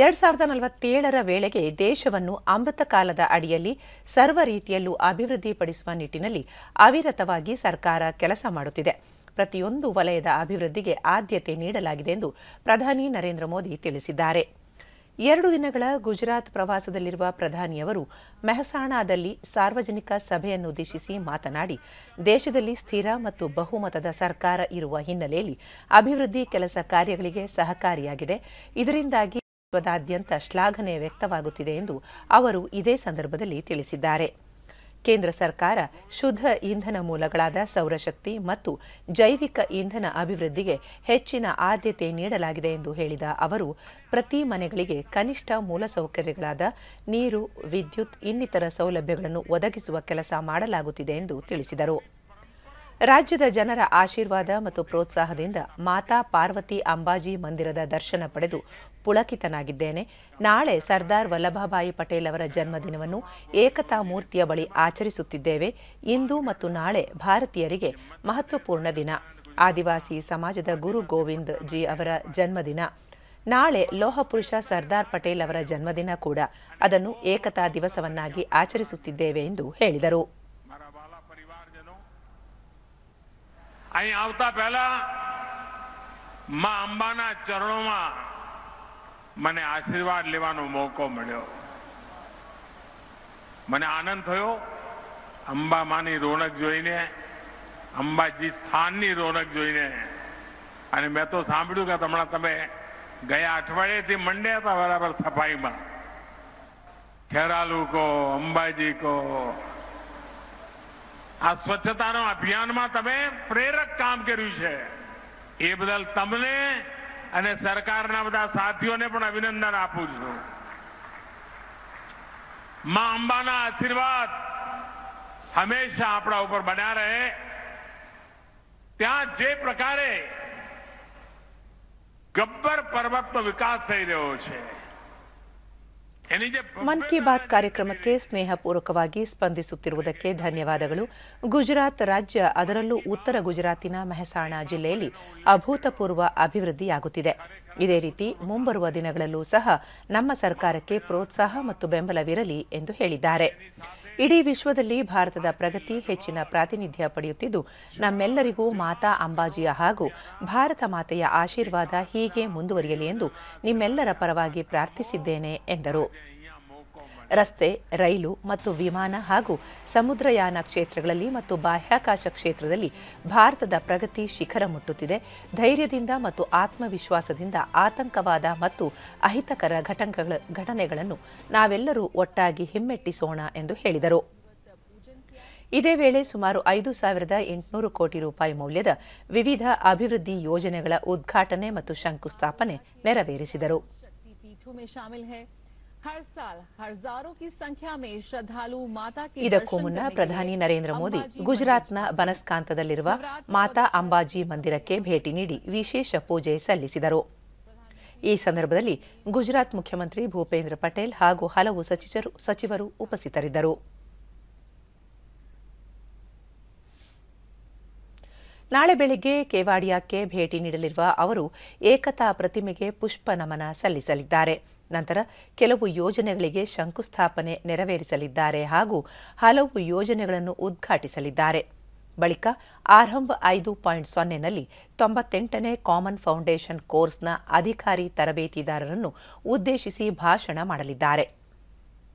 ಎರಡ್ ಸಾವಿರದ ನಲವತ್ತೇಳರ ವೇಳೆಗೆ ದೇಶವನ್ನು ಅಮೃತ ಕಾಲದ ಅಡಿಯಲ್ಲಿ ಸರ್ವ ರೀತಿಯಲ್ಲೂ ಅಭಿವೃದ್ಧಿಪಡಿಸುವ ನಿಟ್ಟಿನಲ್ಲಿ ಅವಿರತವಾಗಿ ಸರ್ಕಾರ ಕೆಲಸ ಮಾಡುತ್ತಿದೆ ಪ್ರತಿಯೊಂದು ವಲಯದ ಅಭಿವೃದ್ಧಿಗೆ ಆದ್ಯತೆ ನೀಡಲಾಗಿದೆ ಎಂದು ಪ್ರಧಾನಿ ನರೇಂದ್ರ ಮೋದಿ ತಿಳಿಸಿದ್ದಾರೆ ಎರಡು ದಿನಗಳ ಗುಜರಾತ್ ಪ್ರವಾಸದಲ್ಲಿರುವ ಪ್ರಧಾನಿಯವರು ಮೆಹಸಾಣಾದಲ್ಲಿ ಸಾರ್ವಜನಿಕ ಸಭೆಯನ್ನುದ್ದೇಶಿಸಿ ಮಾತನಾಡಿ ದೇಶದಲ್ಲಿ ಸ್ಥಿರ ಮತ್ತು ಬಹುಮತದ ಸರ್ಕಾರ ಇರುವ ಹಿನ್ನೆಲೆಯಲ್ಲಿ ಅಭಿವೃದ್ಧಿ ಕೆಲಸ ಕಾರ್ಯಗಳಿಗೆ ಸಹಕಾರಿಯಾಗಿದೆ ಇದರಿಂದಾಗಿ ವಿಶ್ವದಾದ್ಯಂತ ಶ್ಲಾಘನೆ ವ್ಯಕ್ತವಾಗುತ್ತಿದೆ ಎಂದು ಅವರು ಇದೇ ಸಂದರ್ಭದಲ್ಲಿ ತಿಳಿಸಿದ್ದಾರೆ ಕೇಂದ್ರ ಸರ್ಕಾರ ಶುದ್ಧ ಇಂಧನ ಮೂಲಗಳಾದ ಸೌರಶಕ್ತಿ ಮತ್ತು ಜೈವಿಕ ಇಂಧನ ಅಭಿವೃದ್ಧಿಗೆ ಹೆಚ್ಚಿನ ಆದ್ಯತೆ ನೀಡಲಾಗಿದೆ ಎಂದು ಹೇಳಿದ ಅವರು ಪ್ರತಿ ಮನೆಗಳಿಗೆ ಕನಿಷ್ಠ ಮೂಲಸೌಕರ್ಯಗಳಾದ ನೀರು ವಿದ್ಯುತ್ ಇನ್ನಿತರ ಸೌಲಭ್ಯಗಳನ್ನು ಒದಗಿಸುವ ಕೆಲಸ ಮಾಡಲಾಗುತ್ತಿದೆ ಎಂದು ತಿಳಿಸಿದರು ರಾಜ್ಯದ ಜನರ ಆಶೀರ್ವಾದ ಮತ್ತು ಪ್ರೋತ್ಸಾಹದಿಂದ ಮಾತಾ ಪಾರ್ವತಿ ಅಂಬಾಜಿ ಮಂದಿರದ ದರ್ಶನ ಪಡೆದು ಪುಳಕಿತನಾಗಿದ್ದೇನೆ ನಾಳೆ ಸರ್ದಾರ್ ವಲ್ಲಭಭಾಯಿ ಪಟೇಲ್ ಅವರ ಜನ್ಮದಿನವನ್ನು ಏಕತಾ ಮೂರ್ತಿಯ ಬಳಿ ಆಚರಿಸುತ್ತಿದ್ದೇವೆ ಇಂದು ಮತ್ತು ನಾಳೆ ಭಾರತೀಯರಿಗೆ ಮಹತ್ವಪೂರ್ಣ ದಿನ ಆದಿವಾಸಿ ಸಮಾಜದ ಗುರು ಗೋವಿಂದ್ ಜಿ ಅವರ ಜನ್ಮದಿನ ನಾಳೆ ಲೋಹಪುರುಷ ಸರ್ದಾರ್ ಪಟೇಲ್ ಅವರ ಜನ್ಮದಿನ ಕೂಡ ಅದನ್ನು ಏಕತಾ ದಿವಸವನ್ನಾಗಿ ಆಚರಿಸುತ್ತಿದ್ದೇವೆ ಎಂದು ಹೇಳಿದರು અહીં આવતા પહેલા મા અંબાના ચરણોમાં મને આશીર્વાદ લેવાનો મોકો મળ્યો મને આનંદ થયો અંબા રોનક જોઈને અંબાજી સ્થાનની રોનક જોઈને અને મેં તો સાંભળ્યું કે હમણાં તમે ગયા અઠવાડિયેથી મંડ્યા હતા બરાબર સફાઈમાં ખેરાલુ કહો અંબાજી કહો આ સ્વચ્છતાના અભિયાનમાં તમે પ્રેરક કામ કર્યું છે એ બદલ તમને અને સરકારના બધા સાથીઓને પણ અભિનંદન આપું છું માં અંબાના આશીર્વાદ હંમેશા આપણા ઉપર બન્યા રહે ત્યાં જે પ્રકારે ગબ્બર પર્વતનો વિકાસ થઈ રહ્યો છે ಮನ್ ಕಿ ಬಾತ್ ಕಾರ್ಯಕ್ರಮಕ್ಕೆ ಸ್ನೇಹಪೂರ್ವಕವಾಗಿ ಸ್ಪಂದಿಸುತ್ತಿರುವುದಕ್ಕೆ ಧನ್ಯವಾದಗಳು ಗುಜರಾತ್ ರಾಜ್ಯ ಅದರಲ್ಲೂ ಉತ್ತರ ಗುಜರಾತಿನ ಮೆಹಸಾಣ ಜಿಲ್ಲೆಯಲ್ಲಿ ಅಭೂತಪೂರ್ವ ಅಭಿವೃದ್ಧಿಯಾಗುತ್ತಿದೆ ಇದೇ ರೀತಿ ಮುಂಬರುವ ದಿನಗಳಲ್ಲೂ ಸಹ ನಮ್ಮ ಸರ್ಕಾರಕ್ಕೆ ಪ್ರೋತ್ಸಾಹ ಮತ್ತು ಬೆಂಬಲವಿರಲಿ ಎಂದು ಹೇಳಿದ್ದಾರೆ ಇಡೀ ವಿಶ್ವದಲ್ಲಿ ಭಾರತದ ಪ್ರಗತಿ ಹೆಚ್ಚಿನ ಪ್ರಾತಿನಿಧ್ಯ ಪಡೆಯುತ್ತಿದ್ದು ನಮ್ಮೆಲ್ಲರಿಗೂ ಮಾತಾ ಅಂಬಾಜಿಯ ಹಾಗೂ ಭಾರತ ಮಾತೆಯ ಆಶೀರ್ವಾದ ಹೀಗೆ ಮುಂದುವರಿಯಲಿ ಎಂದು ನಿಮ್ಮೆಲ್ಲರ ಪರವಾಗಿ ಪ್ರಾರ್ಥಿಸಿದ್ದೇನೆ ಎಂದರು ರಸ್ತೆ ರೈಲು ಮತ್ತು ವಿಮಾನ ಹಾಗೂ ಸಮುದ್ರಯಾನ ಕ್ಷೇತ್ರಗಳಲ್ಲಿ ಮತ್ತು ಬಾಹ್ಯಾಕಾಶ ಕ್ಷೇತ್ರದಲ್ಲಿ ಭಾರತದ ಪ್ರಗತಿ ಶಿಖರ ಮುಟ್ಟುತ್ತಿದೆ ಧೈರ್ಯದಿಂದ ಮತ್ತು ಆತ್ಮವಿಶ್ವಾಸದಿಂದ ಆತಂಕವಾದ ಮತ್ತು ಅಹಿತಕರ ಘಟನೆಗಳನ್ನು ನಾವೆಲ್ಲರೂ ಒಟ್ಟಾಗಿ ಹಿಮ್ಮೆಟ್ಟಿಸೋಣ ಎಂದು ಹೇಳಿದರು ಇದೇ ವೇಳೆ ಸುಮಾರು ಐದು ಸಾವಿರದ ಎಂಟುನೂರು ಕೋಟಿ ರೂಪಾಯಿ ಮೌಲ್ಯದ ವಿವಿಧ ಅಭಿವೃದ್ಧಿ ಯೋಜನೆಗಳ ಉದ್ಘಾಟನೆ ಮತ್ತು ಶಂಕುಸ್ಥಾಪನೆ ನೆರವೇರಿಸಿದರು ಇದಕ್ಕೂ ಮುನ್ನ ಪ್ರಧಾನಿ ನರೇಂದ್ರ ಮೋದಿ ಗುಜರಾತ್ನ ಬನಸ್ಕಾಂತದಲ್ಲಿರುವ ಮಾತಾ ಅಂಬಾಜಿ ಮಂದಿರಕ್ಕೆ ಭೇಟಿ ನೀಡಿ ವಿಶೇಷ ಪೂಜೆ ಸಲ್ಲಿಸಿದರು ಈ ಸಂದರ್ಭದಲ್ಲಿ ಗುಜರಾತ್ ಮುಖ್ಯಮಂತ್ರಿ ಭೂಪೇಂದ್ರ ಪಟೇಲ್ ಹಾಗೂ ಹಲವು ಸಚಿವರು ಸಚಿವರು ಉಪಸ್ಥಿತರಿದ್ದರು ನಾಳೆ ಬೆಳಗ್ಗೆ ಕೇವಾಡಿಯಾಕ್ಕೆ ಭೇಟಿ ನೀಡಲಿರುವ ಅವರು ಏಕತಾ ಪ್ರತಿಮೆಗೆ ಪುಷ್ಪ ನಮನ ಸಲ್ಲಿಸಲಿದ್ದಾರೆ ನಂತರ ಕೆಲವು ಯೋಜನೆಗಳಿಗೆ ಶಂಕುಸ್ಥಾಪನೆ ನೆರವೇರಿಸಲಿದ್ದಾರೆ ಹಾಗೂ ಹಲವು ಯೋಜನೆಗಳನ್ನು ಉದ್ಘಾಟಿಸಲಿದ್ದಾರೆ ಬಳಿಕ ಆರಂಭ ಐದು ಪಾಯಿಂಟ್ ಸೊನ್ನೆನಲ್ಲಿ ತೊಂಬತ್ತೆಂಟನೇ ಕಾಮನ್ ಫೌಂಡೇಶನ್ ಕೋರ್ಸ್ನ ಅಧಿಕಾರಿ ತರಬೇತಿದಾರರನ್ನು ಉದ್ದೇಶಿಸಿ ಭಾಷಣ ಮಾಡಲಿದ್ದಾರೆ